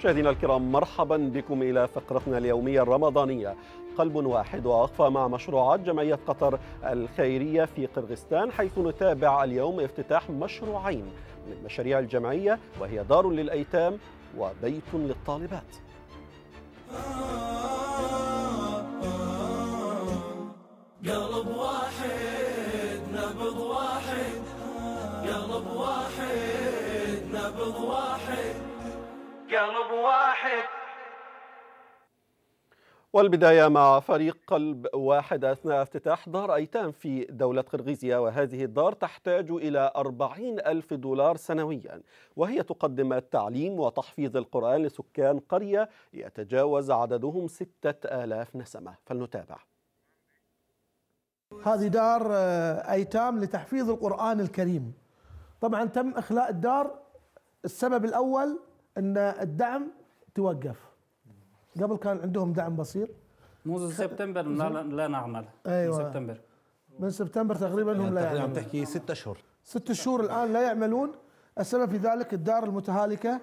مشاهدينا الكرام مرحبا بكم إلى فقرتنا اليومية الرمضانية قلب واحد وأقفى مع مشروعات جمعية قطر الخيرية في قرغستان حيث نتابع اليوم افتتاح مشروعين من مشاريع الجمعية وهي دار للأيتام وبيت للطالبات قلب واحد نبض واحد قلب واحد نبض واحد قلب واحد والبداية مع فريق قلب واحد أثناء افتتاح دار أيتام في دولة قرغيزيا وهذه الدار تحتاج إلى 40 ألف دولار سنويا وهي تقدم التعليم وتحفيظ القرآن لسكان قرية يتجاوز عددهم 6000 نسمة فلنتابع هذه دار آه، أيتام لتحفيظ القرآن الكريم طبعا تم إخلاء الدار السبب الأول ان الدعم توقف قبل كان عندهم دعم بسيط منذ سبتمبر لا, لا نعمل أيوة. من سبتمبر من سبتمبر تقريبا هم لا يعملون عم تحكي ست اشهر ست شهور الان لا يعملون السبب في ذلك الدار المتهالكه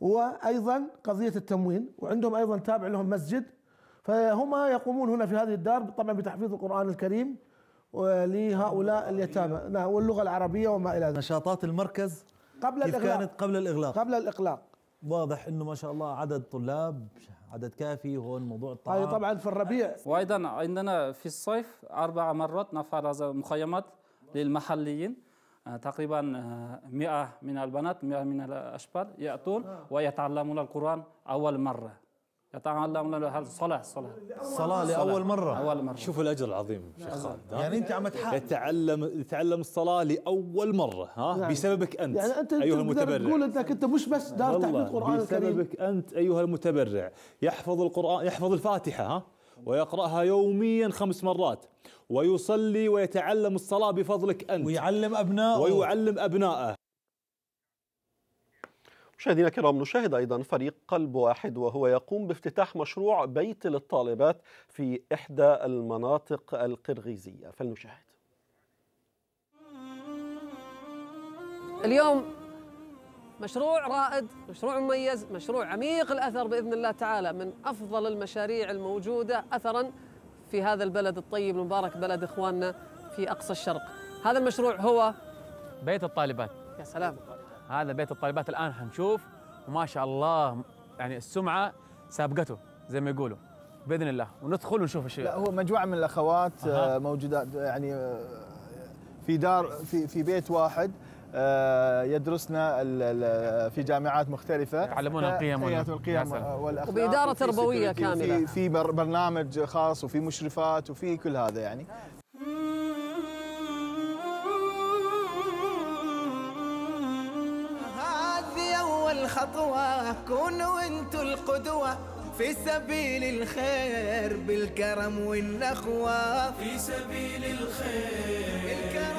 وايضا قضيه التموين وعندهم ايضا تابع لهم مسجد فهما يقومون هنا في هذه الدار طبعا بتحفيظ القران الكريم لهؤلاء اليتامى نعم، واللغه العربيه وما الى ذلك نشاطات المركز قبل كيف الاغلاق كانت قبل الاغلاق قبل الاغلاق واضح انه ما شاء الله عدد طلاب عدد كافي هون موضوع الطعام هاي طبعا في الربيع وايضا عندنا في الصيف اربع مرات هذا مخيمات للمحليين آه، تقريبا 100 آه، من البنات 100 من الاشبال ياتون آه. ويتعلمون القران اول مره قطعها الله من هذا صلاة صلاة صلاة لأول مرة أول مرة شوفوا الأجر العظيم شيخ نعم. خالد يعني أنت عم تحاول يتعلم يتعلم الصلاة لأول مرة ها يعني بسببك أنت يعني أنت أيها المتبرع تقول أنك أنت مش بس دار تحفظ القرآن الكريم بسببك أنت أيها المتبرع يحفظ القرآن يحفظ الفاتحة ها ويقرأها يوميا خمس مرات ويصلي ويتعلم الصلاة بفضلك أنت ويعلم أبنائه ويعلم أبنائه مشاهدينا الكرام نشاهد أيضا فريق قلب واحد وهو يقوم بافتتاح مشروع بيت للطالبات في إحدى المناطق القرغيزية فلنشاهد اليوم مشروع رائد مشروع مميز مشروع عميق الأثر بإذن الله تعالى من أفضل المشاريع الموجودة أثرا في هذا البلد الطيب المبارك بلد إخواننا في أقصى الشرق هذا المشروع هو بيت الطالبات يا سلام هذا بيت الطالبات الان حنشوف وما شاء الله يعني السمعه سابقته زي ما يقولوا باذن الله وندخل ونشوف الشيء لا هو مجموعه من الاخوات أه. موجودات يعني آه، في دار في في بيت واحد آه، يدرسنا في جامعات مختلفة يعلمونا القيم والقيم والأخلاق وبإدارة تربوية كاملة في برنامج خاص وفي مشرفات وفي كل هذا يعني خطوة كونوا انتوا القدوة في سبيل الخير بالكرم والنخوة في سبيل الخير بالكرم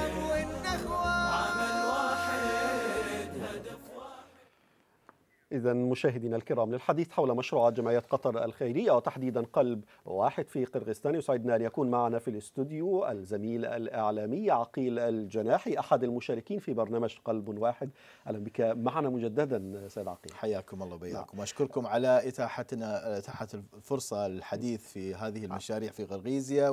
إذا مشاهدينا الكرام للحديث حول مشروعات جمعية قطر الخيرية وتحديدا قلب واحد في قرغستان يسعدنا أن يكون معنا في الاستوديو الزميل الإعلامي عقيل الجناحي أحد المشاركين في برنامج قلب واحد أهلا بك معنا مجددا سيد عقيل حياكم الله وبياكم نعم. أشكركم على إتاحتنا إتاحة الفرصة للحديث في هذه نعم. المشاريع في قرغيزيا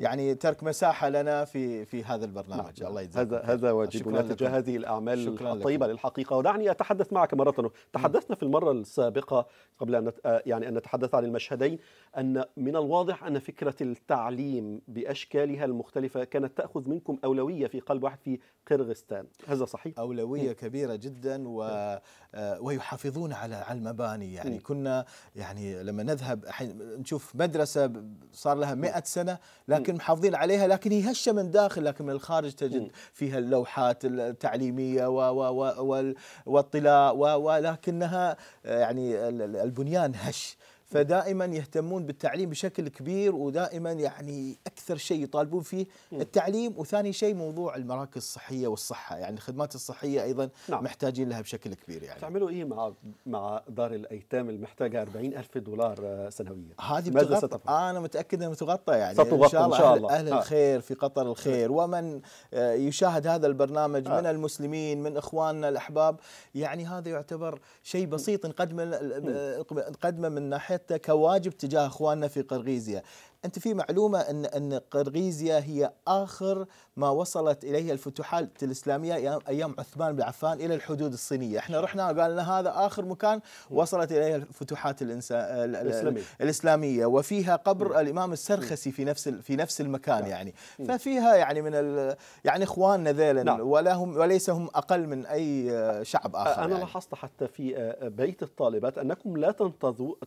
ويعني ترك مساحة لنا في في هذا البرنامج نعم. الله يجزاك هذا هذا واجبنا تجاه هذه الأعمال الطيبة للحقيقة ودعني أتحدث معك مرة أخرى تحدثنا في المرة السابقة قبل أن آه، يعني أن نتحدث عن المشهدين أن من الواضح أن فكرة التعليم بأشكالها المختلفة كانت تأخذ منكم أولوية في قلب واحد في قرغستان هذا صحيح؟ أولوية م. كبيرة جدا و نعم. آه، ويحافظون على على المباني يعني م. كنا يعني لما نذهب نشوف مدرسة صار لها 100 سنة لكن محافظين عليها لكن هي هشة من داخل لكن من الخارج تجد فيها اللوحات التعليمية و و و والطلاء ولكن انها آه، يعني البنيان هش فدائما يهتمون بالتعليم بشكل كبير ودائما يعني اكثر شيء يطالبون فيه التعليم وثاني شيء موضوع المراكز الصحيه والصحه يعني الخدمات الصحيه ايضا نعم. محتاجين لها بشكل كبير يعني تعملوا ايه مع مع دار الايتام المحتاجه 40 الف دولار آه، سنويا هذه ماذا ستفعل؟ انا متاكد انها متغطى يعني ستغطى ان شاء الله, إن شاء الله. اهل, أهل آه. الخير في قطر الخير آه. ومن آه، يشاهد هذا البرنامج آه. من المسلمين من اخواننا الاحباب يعني هذا يعتبر شيء بسيط نقدمه نقدمه من ناحيه حتى كواجب تجاه اخواننا في قرغيزيا انت في معلومه ان ان قرغيزيا هي اخر ما وصلت اليه الفتوحات الاسلاميه ايام عثمان بن عفان الى الحدود الصينيه، احنا نعم. رحنا قالنا هذا اخر مكان وصلت اليه الفتوحات الإنسا... الإسلامية. الاسلاميه وفيها قبر الامام السرخسي في نفس في نفس المكان نعم. يعني، ففيها يعني من يعني اخواننا ذيلا نعم. ولا هم وليس هم اقل من اي شعب اخر انا يعني. لاحظت حتى في آه، آه، بيت الطالبات انكم لا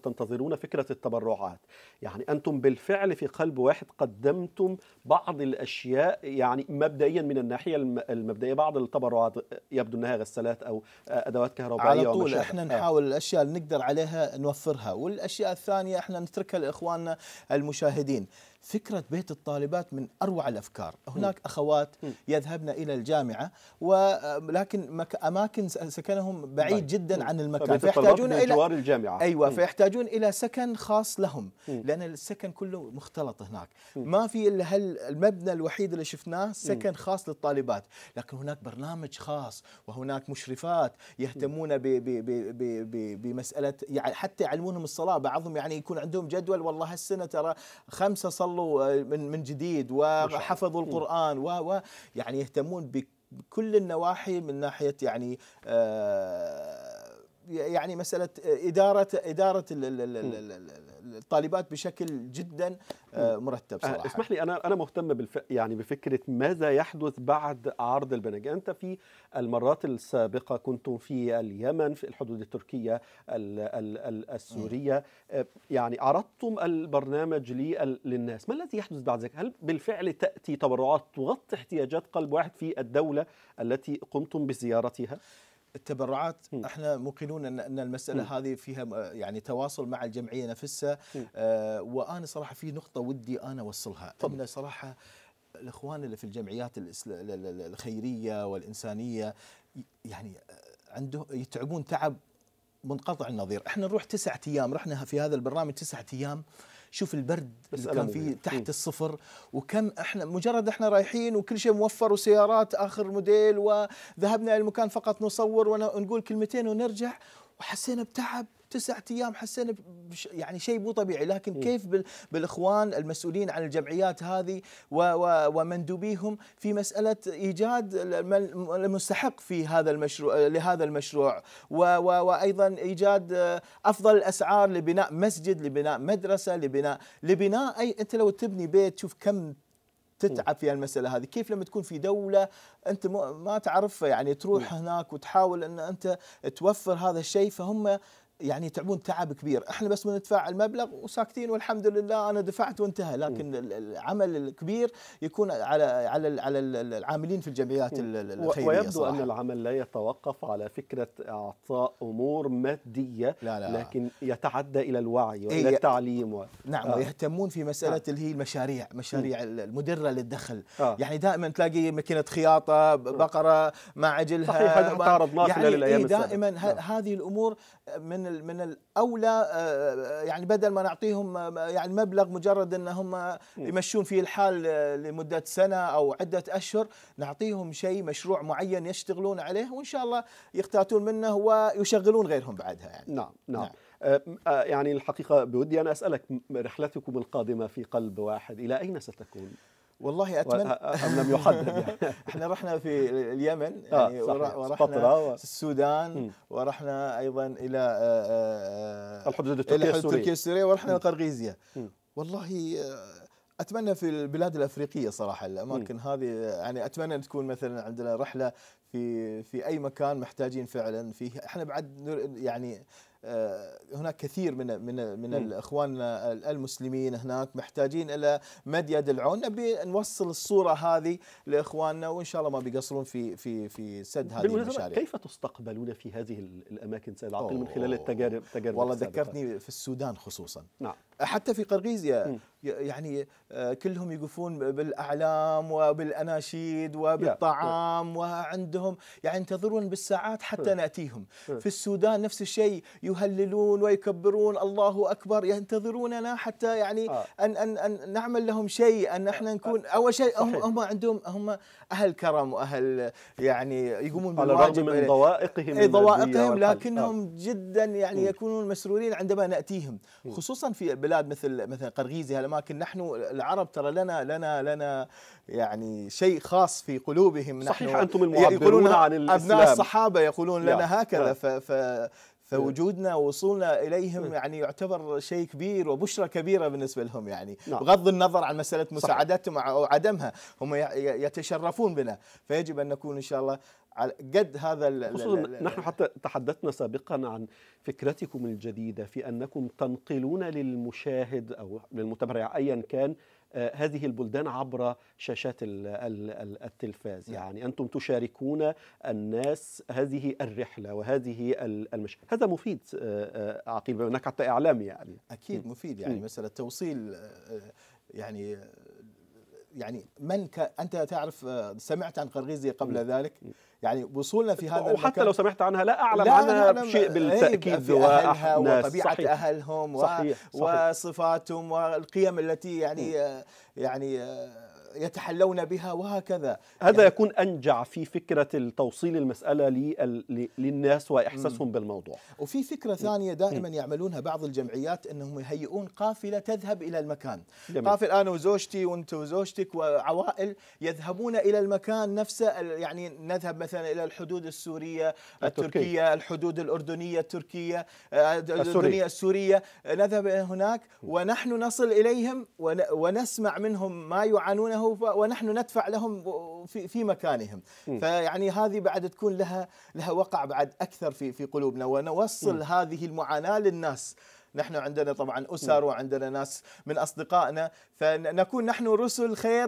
تنتظرون فكره التبرعات، يعني انتم بالفعل بالفعل في قلب واحد قدمتم بعض الاشياء يعني مبدئيا من الناحيه المبدئيه بعض التبرعات يبدو انها غسالات او آه، ادوات كهربائيه على طول احنا آه. نحاول الاشياء اللي نقدر عليها نوفرها والاشياء الثانيه احنا نتركها لاخواننا المشاهدين فكرة بيت الطالبات من أروع الأفكار هناك أخوات يذهبن إلى الجامعة ولكن آه، أماكن سكنهم بعيد جدا عن المكان فيحتاجون إلى جوار الجامعة أيوة فيحتاجون إلى سكن خاص لهم لأن السكن كله مختلط هناك ما في إلا المبنى الوحيد اللي شفناه سكن خاص للطالبات لكن هناك برنامج خاص وهناك مشرفات يهتمون بمسألة يعني حتى يعلمونهم الصلاة بعضهم يعني يكون عندهم جدول والله هالسنة ترى خمسة صلاة صلوا آه، من من جديد وحفظوا القران و يعني يهتمون بكل النواحي من ناحيه يعني آه، يعني مساله اداره اداره الطالبات بشكل جدا آه، مرتب آه، صراحه اسمح لي انا انا مهتم بالف... يعني بفكره ماذا يحدث بعد عرض البنج انت في المرات السابقه كنتم في اليمن في الحدود التركيه ال... ال... ال... السوريه آه، يعني عرضتم البرنامج لي... للناس ما الذي يحدث بعد ذلك هل بالفعل تاتي تبرعات تغطي احتياجات قلب واحد في الدوله التي قمتم بزيارتها التبرعات م. احنا موقنون ان ان المساله م. هذه فيها يعني تواصل مع الجمعيه نفسها آه وانا صراحه في نقطه ودي انا اوصلها ان صراحه الاخوان اللي في الجمعيات الخيريه والانسانيه يعني آه، عنده يتعبون تعب منقطع النظير احنا نروح تسعة ايام رحنا في هذا البرنامج تسعة ايام شوف البرد اللي كان فيه تحت الصفر وكم احنا مجرد احنا رايحين وكل شيء موفر وسيارات اخر موديل وذهبنا الى المكان فقط نصور ونقول كلمتين ونرجع وحسينا بتعب تسعة ايام حسينا يعني شيء مو طبيعي لكن إيه. كيف بالاخوان المسؤولين عن الجمعيات هذه ومندوبيهم في مساله ايجاد المستحق في هذا المشروع لهذا المشروع وايضا ايجاد آه، افضل الاسعار لبناء مسجد لبناء مدرسه لبناء لبناء اي انت لو تبني بيت تشوف كم تتعب في المساله هذه كيف لما تكون في دوله انت ما تعرف يعني تروح إيه. هناك وتحاول ان انت توفر هذا الشيء فهم يعني يتعبون تعب كبير احنا بس بندفع المبلغ وساكتين والحمد لله انا دفعت وانتهى لكن م. العمل الكبير يكون على على على العاملين في الجمعيات الخيريه ويبدو صراحة. ان العمل لا يتوقف على فكره اعطاء امور ماديه لا لا. لكن يتعدى الى الوعي والى إيه التعليم و... نعم آه. ويهتمون في مساله آه. اللي هي المشاريع مشاريع م. المدره للدخل آه. يعني دائما تلاقي ماكينه خياطه آه. بقره ما عجلها صحيح هذا ما... تعرضناه يعني إيه دائما آه. هذه الامور من من من الاولى آه، آه، يعني بدل ما نعطيهم آه، يعني مبلغ مجرد ان هم يمشون فيه الحال لمده سنه او عده اشهر نعطيهم شيء مشروع معين يشتغلون عليه وان شاء الله يختاتون منه ويشغلون غيرهم بعدها يعني نعم نعم, نعم. يعني الحقيقة بودي أنا أسألك رحلتكم القادمة في قلب واحد إلى أين ستكون؟ والله اتمنى ام لم يحدد يعني. احنا رحنا في اليمن آه، يعني آه صحيح. ورحنا و... السودان م. ورحنا ايضا الى آه، آه، الحدود التركيه السوريه السوريه ورحنا القرغيزيه والله اتمنى في البلاد الافريقيه صراحه الاماكن م. هذه يعني اتمنى تكون مثلا عندنا رحله في في اي مكان محتاجين فعلا فيه احنا بعد يعني آه، هناك كثير من من من الاخوان المسلمين هناك محتاجين الى مد يد العون نبي نوصل الصوره هذه لاخواننا وان شاء الله ما بيقصرون في في في سد هذه المشاريع كيف تستقبلون في هذه الاماكن سيد عقيل من خلال التجارب تجارب والله ذكرتني في السودان خصوصا نعم حتى في قرغيزيا يعني آه، كلهم يقفون بالاعلام وبالاناشيد وبالطعام وعندهم يعني ينتظرون بالساعات حتى ناتيهم في السودان نفس الشيء يهللون ويكبرون الله اكبر ينتظروننا حتى يعني آه. ان ان ان نعمل لهم شيء ان احنا آه. نكون اول شيء هم هم عندهم هم اهل كرم واهل يعني يقومون بالواجب من ضوائقهم اي ضوائقهم لكنهم جدا يعني يكونون مسرورين عندما ناتيهم خصوصا في بلاد مثل مثلا قرغيزيا الأماكن نحن العرب ترى لنا لنا لنا يعني شيء خاص في قلوبهم صحيح نحن صحيح أنتم المعبرون عن الإسلام أبناء الصحابة يقولون لنا هكذا ف فوجودنا ووصولنا اليهم يعني يعتبر شيء كبير وبشرى كبيره بالنسبه لهم يعني نعم. بغض النظر عن مساله مساعدتهم او عدمها هم يتشرفون بنا فيجب ان نكون ان شاء الله على قد هذا خصوصا نحن حتى تحدثنا سابقا عن فكرتكم الجديده في انكم تنقلون للمشاهد او للمتبرع ايا كان هذه البلدان عبر شاشات التلفاز نعم. يعني أنتم تشاركون الناس هذه الرحلة وهذه المشي هذا مفيد آه، آه، عقيل بما أنك حتى إعلامي يعني أكيد مفيد يعني مثلا توصيل آه، يعني يعني من ك... انت تعرف آه، سمعت عن قرغيزيا قبل ذلك يعني وصولنا في هذا وحتى المكان... لو سمعت عنها لا اعلم لا عنها أعلم شيء إيه، بالتاكيد اهلها وطبيعه صحيح اهلهم و... صحيح. صحيح. وصفاتهم والقيم التي يعني آه، يعني آه، يتحلون بها وهكذا هذا يعني يكون أنجع في فكرة توصيل المسألة للناس وإحساسهم مم. بالموضوع وفي فكرة ثانية دائما يعملونها بعض الجمعيات أنهم يهيئون قافلة تذهب إلى المكان جميل. قافل أنا وزوجتي وأنت وزوجتك وعوائل يذهبون إلى المكان نفسه يعني نذهب مثلا إلى الحدود السورية التركية الحدود الأردنية التركية آه، الأردنية السورية نذهب هناك ونحن نصل إليهم ونسمع منهم ما يعانونه مكانه ونحن ندفع لهم في في مكانهم فيعني هذه بعد تكون لها لها وقع بعد اكثر في في قلوبنا ونوصل م. هذه المعاناه للناس نحن عندنا طبعا اسر وعندنا ناس من اصدقائنا فنكون نحن رسل خير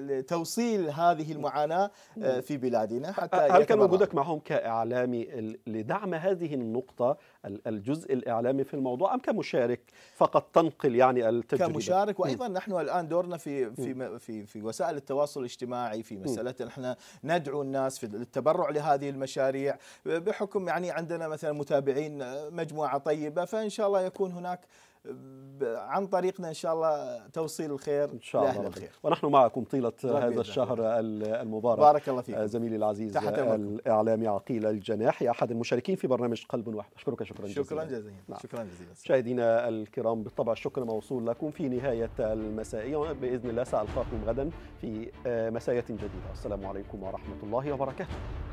لتوصيل هذه المعاناه آه، في بلادنا حتى هل كان وجودك معهم كاعلامي لدعم هذه النقطه الجزء الإعلامي في الموضوع أم كمشارك فقط تنقل يعني التجربة كمشارك وأيضا م. نحن الآن دورنا في في في, في وسائل التواصل الاجتماعي في مسألة نحن ندعو الناس في التبرع لهذه المشاريع بحكم يعني عندنا مثلا متابعين مجموعة طيبة فإن شاء الله يكون هناك عن طريقنا ان شاء الله توصيل الخير ان شاء الله الخير ونحن معكم طيله هذا الشهر المبارك بارك الله فيك آه، زميلي العزيز الاعلامي عقيل الجناحي احد المشاركين في برنامج قلب واحد اشكرك شكرا جزيلا شكرا جزيلا نعم. شكرا جزيلا مشاهدينا الكرام بالطبع الشكر موصول لكم في نهايه المسائيه باذن الله سالقاكم غدا في آه، مسايه جديده السلام عليكم ورحمه الله وبركاته